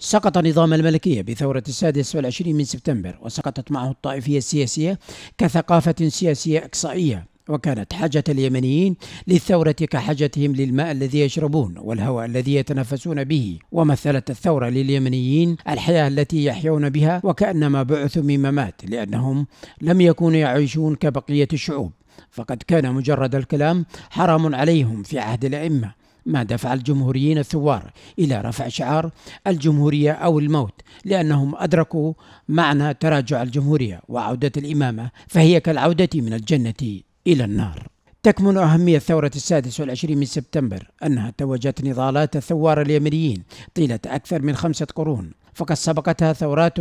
سقط نظام الملكية بثورة السادس والعشرين من سبتمبر وسقطت معه الطائفية السياسية كثقافة سياسية إقصائية وكانت حاجة اليمنيين للثورة كحاجتهم للماء الذي يشربون والهواء الذي يتنفسون به ومثلت الثورة لليمنيين الحياة التي يحيون بها وكأنما بعثوا من ممات لأنهم لم يكونوا يعيشون كبقية الشعوب فقد كان مجرد الكلام حرام عليهم في عهد الأئمة ما دفع الجمهوريين الثوار إلى رفع شعار الجمهورية أو الموت لأنهم أدركوا معنى تراجع الجمهورية وعودة الإمامة فهي كالعودة من الجنة إلى النار تكمن أهمية ثورة السادس والعشرين من سبتمبر أنها توجت نضالات الثوار اليمنيين طيلة أكثر من خمسة قرون فقد سبقتها ثورات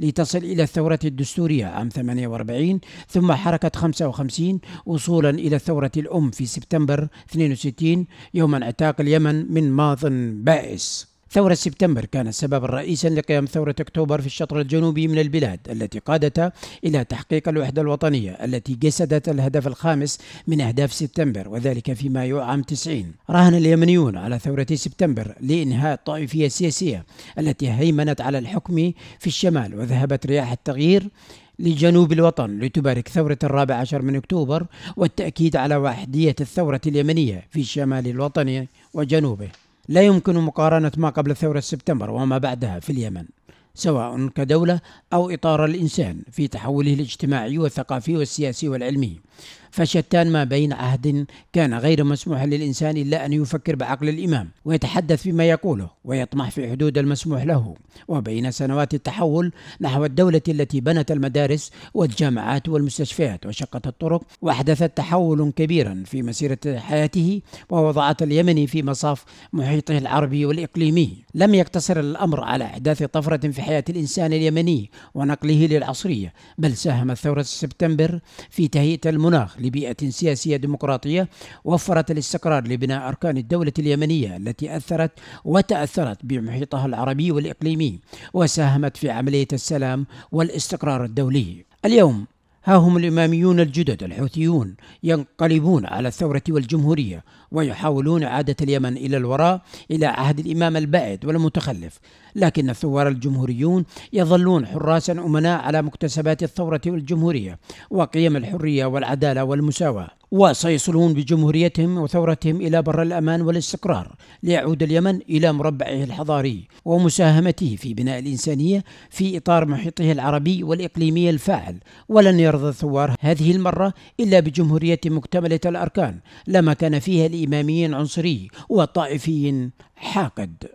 لتصل إلى الثورة الدستورية عام 48 ثم حركة 55 وصولا إلى الثورة الأم في سبتمبر 62 يوم انعتاق اليمن من ماض بائس ثورة سبتمبر كان السبب رئيسا لقيام ثورة أكتوبر في الشطر الجنوبي من البلاد التي قادت إلى تحقيق الوحدة الوطنية التي جسدت الهدف الخامس من أهداف سبتمبر وذلك في مايو عام 90 راهن اليمنيون على ثورة سبتمبر لإنهاء الطائفية السياسية التي هيمنت على الحكم في الشمال وذهبت رياح التغيير لجنوب الوطن لتبارك ثورة الرابع عشر من أكتوبر والتأكيد على وحدية الثورة اليمنية في شمال الوطن وجنوبه لا يمكن مقارنة ما قبل ثورة سبتمبر وما بعدها في اليمن سواء كدولة أو إطار الإنسان في تحوله الاجتماعي والثقافي والسياسي والعلمي فشتان ما بين عهد كان غير مسموح للإنسان إلا أن يفكر بعقل الإمام ويتحدث فيما يقوله ويطمح في حدود المسموح له وبين سنوات التحول نحو الدولة التي بنت المدارس والجامعات والمستشفيات وشقت الطرق وأحدثت تحول كبيرا في مسيرة حياته ووضعت اليمني في مصاف محيطه العربي والإقليمي لم يقتصر الأمر على إحداث طفرة في حياة الإنسان اليمني ونقله للعصرية بل ساهمت ثورة سبتمبر في تهيئة الم المناخ لبيئة سياسية ديمقراطية وفرت الاستقرار لبناء أركان الدولة اليمنية التي أثرت وتأثرت بمحيطها العربي والإقليمي وساهمت في عملية السلام والاستقرار الدولي اليوم ها هم الإماميون الجدد الحوثيون ينقلبون على الثورة والجمهورية ويحاولون إعادة اليمن إلى الوراء إلى عهد الإمام البائد والمتخلف لكن الثوار الجمهوريون يظلون حراسا أمناء على مكتسبات الثورة والجمهورية وقيم الحرية والعدالة والمساواة وسيصلون بجمهوريتهم وثورتهم إلى بر الأمان والاستقرار ليعود اليمن إلى مربعه الحضاري ومساهمته في بناء الإنسانية في إطار محيطه العربي والإقليمي الفاعل ولن يرضى الثوار هذه المرة إلا بجمهورية مكتملة الأركان لما كان فيها الإمامي عنصري وطائفي حاقد